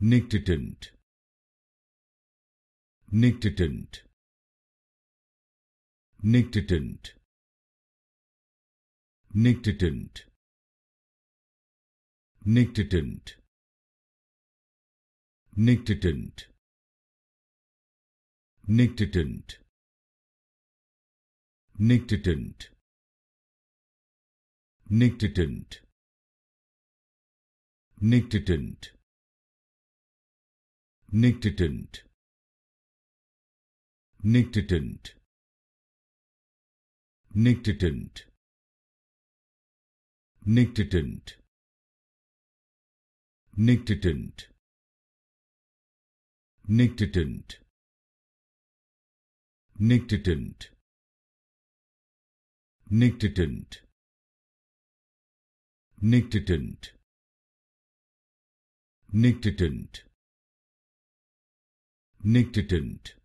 nictitant nictitant nictitant nictitant nictitant nictitant nictitant nictitant nictitant nictitant nictitant nictitant nictitant nictitant nictitant nictitant nictitant nictitant nictitant nictitant nictitant